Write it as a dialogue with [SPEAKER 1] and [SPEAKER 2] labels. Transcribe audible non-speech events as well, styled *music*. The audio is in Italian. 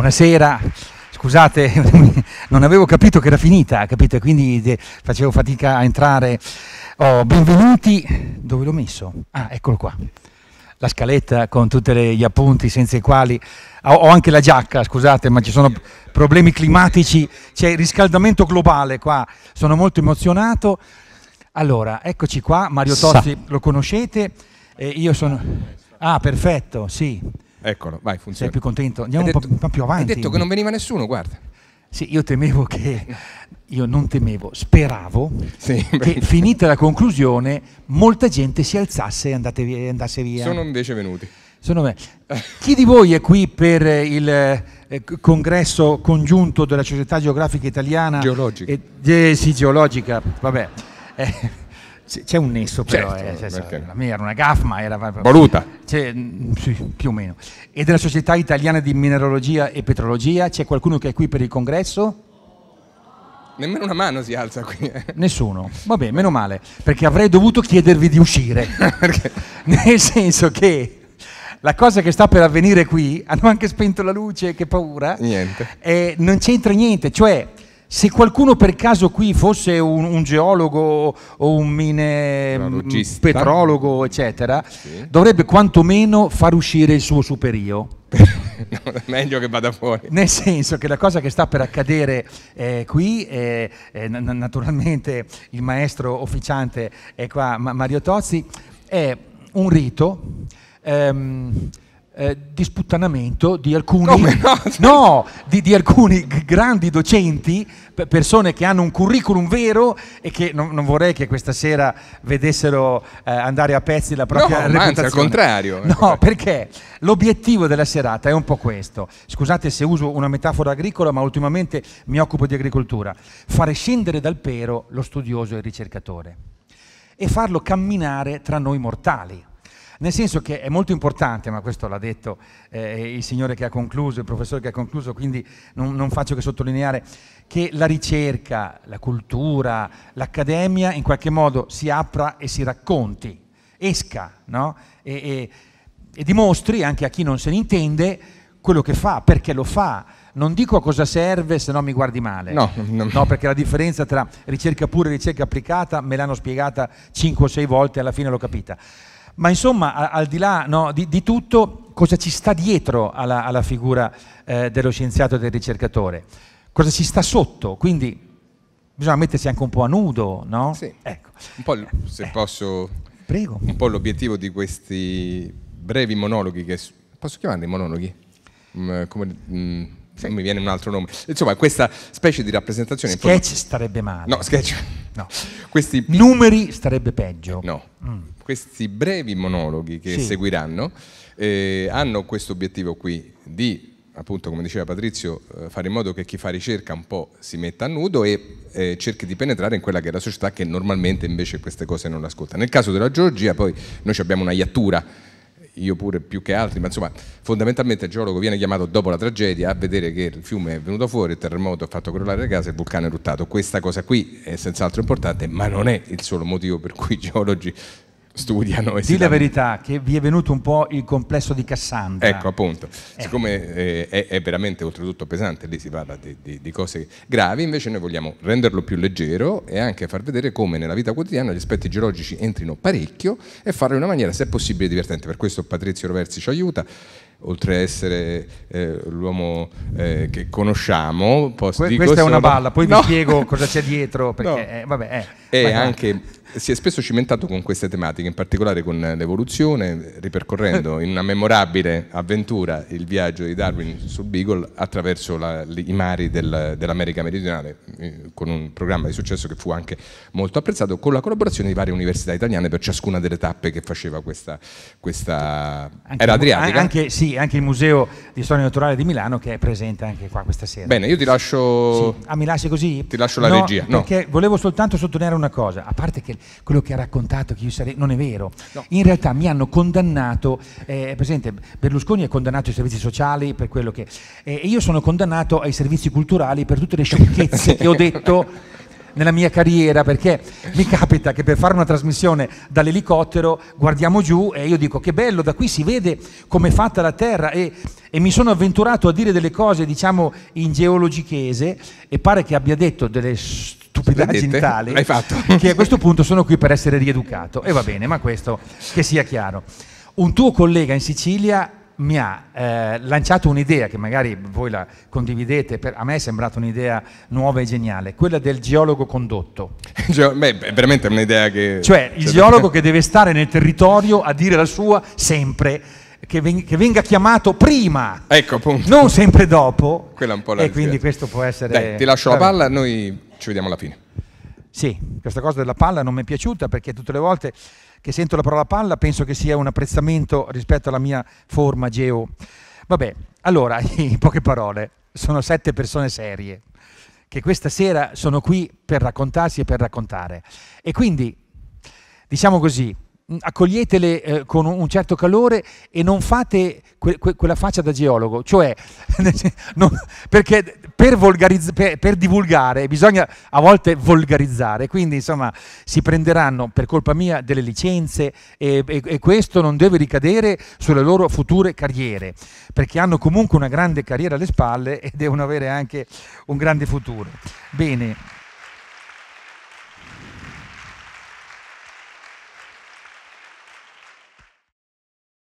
[SPEAKER 1] buonasera, scusate, *laughs* non avevo capito che era finita, capito? quindi eh, facevo fatica a entrare. Oh, benvenuti, dove l'ho messo? Ah, eccolo qua. La scaletta con tutti gli appunti senza i quali ho, anche la giacca, scusate, ma ci sono problemi climatici, c'è il riscaldamento globale qua, sono molto emozionato. Allora, eccoci qua, Mario Tozzi Sa. lo conoscete, eh, io sono... Ah, perfetto, sì.
[SPEAKER 2] Eccolo, vai, funziona. Sei più
[SPEAKER 1] contento? Andiamo detto, un po' più avanti. Hai detto che non
[SPEAKER 2] veniva nessuno, guarda.
[SPEAKER 1] Sì, io temevo che, io non temevo, speravo sì, che finita la conclusione molta gente si alzasse e via, andasse via. Sono
[SPEAKER 2] invece venuti.
[SPEAKER 1] Sono me. *laughs* Chi di voi è qui per il eh, congresso congiunto della Società Geografica Italiana? Geologica. Eh, eh sì, geologica, vabbè. Eh, c'è un nesso però, certo, eh, senso, la mia era una GAF ma era... Voluta. Mm, sì, più o meno. E della Società Italiana di Mineralogia e Petrologia, c'è qualcuno che è qui per il congresso?
[SPEAKER 2] Nemmeno una mano si alza qui.
[SPEAKER 1] Eh. Nessuno. Vabbè, meno male, perché avrei dovuto chiedervi di uscire. *laughs* Nel senso che la cosa che sta per avvenire qui, *laughs* hanno anche spento la luce, che paura. Niente. Eh, non c'entra niente, cioè se qualcuno per caso qui fosse un, un geologo o un mine mm, petrologo, eccetera, sì. dovrebbe quantomeno far uscire il suo superio. *laughs* no,
[SPEAKER 2] meglio che vada fuori.
[SPEAKER 1] Nel senso che la cosa che sta per accadere eh, qui, eh, eh, naturalmente il maestro officiante è qua, Mario Tozzi, è un rito. Ehm, eh, di sputtanamento di alcuni, no? *laughs* no, cioè- di, di alcuni grandi docenti, persone che hanno un curriculum vero e che non, non vorrei che questa sera vedessero eh, andare a pezzi la propria no, Anzi, al contrario. Ecco. No, perché l'obiettivo della serata è un po' questo. Scusate se uso una metafora agricola, ma ultimamente mi occupo di agricoltura. Fare scendere dal pero lo studioso e il ricercatore e farlo camminare tra noi mortali nel senso che è molto importante, ma questo l'ha detto eh, il signore che ha concluso, il professore che ha concluso, quindi non, non faccio che sottolineare che la ricerca, la cultura, l'accademia in qualche modo si apra e si racconti, esca no? e, e, e dimostri anche a chi non se ne intende quello che fa, perché lo fa. Non dico a cosa serve, se no mi guardi male. No, no. no, perché la differenza tra ricerca pura e ricerca applicata me l'hanno spiegata 5 o 6 volte e alla fine l'ho capita. Ma insomma, al di là no, di, di, tutto, cosa ci sta dietro alla, alla figura eh, dello scienziato e del ricercatore? Cosa ci sta sotto? Quindi bisogna mettersi anche un po'
[SPEAKER 2] a nudo, no? Sì. Ecco. Un po', se eh. posso... Prego. Un po' l'obiettivo di questi brevi monologhi che... Posso chiamarli monologhi? Mm, come... Mm, sì. Non mi viene un altro nome. Insomma, questa specie di rappresentazione... Sketch inform-
[SPEAKER 1] starebbe male.
[SPEAKER 2] No, sketch No. Questi
[SPEAKER 1] numeri starebbe peggio.
[SPEAKER 2] No. Mm. Questi brevi monologhi che sì. seguiranno eh, hanno questo obiettivo qui di appunto come diceva Patrizio, eh, fare in modo che chi fa ricerca un po' si metta a nudo e eh, cerchi di penetrare in quella che è la società che normalmente invece queste cose non ascolta. Nel caso della Georgia poi noi abbiamo una iattura io pure più che altri, ma insomma fondamentalmente il geologo viene chiamato dopo la tragedia a vedere che il fiume è venuto fuori, il terremoto ha fatto crollare le case, il vulcano è eruttato. Questa cosa qui è senz'altro importante, ma non è il solo motivo per cui i geologi studiano. E Dì la verità,
[SPEAKER 1] che vi è venuto un po' il complesso di Cassandra. Ecco,
[SPEAKER 2] appunto, eh. siccome eh, è, è, veramente oltretutto pesante, lì si parla di, di, di, cose gravi, invece noi vogliamo renderlo più leggero e anche far vedere come nella vita quotidiana gli aspetti geologici entrino parecchio e farlo in una maniera, se possibile, divertente. Per questo Patrizio Roversi ci aiuta oltre a essere eh, l'uomo eh, che conosciamo. Que- dico, questa è una balla, poi no. vi spiego *laughs* cosa c'è dietro. Perché, no. eh, vabbè, eh, e anche si è spesso cimentato con queste tematiche, in particolare con l'evoluzione, ripercorrendo in una memorabile avventura il viaggio di Darwin sul Beagle attraverso la, i mari del, dell'America meridionale, eh, con un programma di successo che fu anche molto apprezzato, con la collaborazione di varie università italiane per ciascuna delle tappe che faceva questa... questa era adriatica. Anche,
[SPEAKER 1] sì, anche il Museo di Storia Naturale di Milano che è presente anche qua questa sera. Bene, io ti lascio... Sì. Ah, mi lasci così?
[SPEAKER 2] Ti lascio la no, regia. No, perché
[SPEAKER 1] volevo soltanto sottolineare una cosa, a parte che quello che ha raccontato che io sarei... non è vero. No. In realtà mi hanno condannato, eh, presente, Berlusconi ha condannato i servizi sociali per quello che... Eh, io sono condannato ai servizi culturali per tutte le sciocchezze che ho detto *laughs* nella mia carriera, perché mi capita che per fare una trasmissione dall'elicottero guardiamo giù e io dico che bello, da qui si vede come è fatta la Terra e, e, mi sono avventurato a dire delle cose, diciamo, in geologichese e pare che abbia detto delle stupidaggini tali che a questo punto sono qui per essere rieducato. E va bene, ma questo che sia chiaro. Un tuo collega in Sicilia mi ha eh, lanciato un'idea che magari voi la condividete, per, a me è sembrata un'idea nuova e geniale, quella del geologo condotto.
[SPEAKER 2] *laughs* beh, è veramente un'idea che... Cioè il cioè, geologo *laughs*
[SPEAKER 1] che deve stare nel territorio a dire la sua sempre, che, ven- che venga chiamato prima, ecco, non sempre dopo. Quella è un po' la E quindi questo può essere... Dai, ti lascio la
[SPEAKER 2] palla, noi ci vediamo alla fine.
[SPEAKER 1] Sì, questa cosa della palla non mi è piaciuta perché tutte le volte che sento la parola palla penso che sia un apprezzamento rispetto alla mia forma geo. Vabbè, allora, *laughs* in poche parole, sono sette persone serie che questa sera sono qui per raccontarsi e per raccontare. E quindi, diciamo così, Mm, accoglietele eh, con un certo calore e non fate que- que- quella faccia da geologo, cioè *laughs* non, perché per, volgarizz- per, per, divulgare bisogna a volte volgarizzare, quindi insomma si prenderanno per colpa mia delle licenze e, e, e questo non deve ricadere sulle loro future carriere, perché hanno comunque una grande carriera alle spalle e devono avere anche un grande futuro. Bene.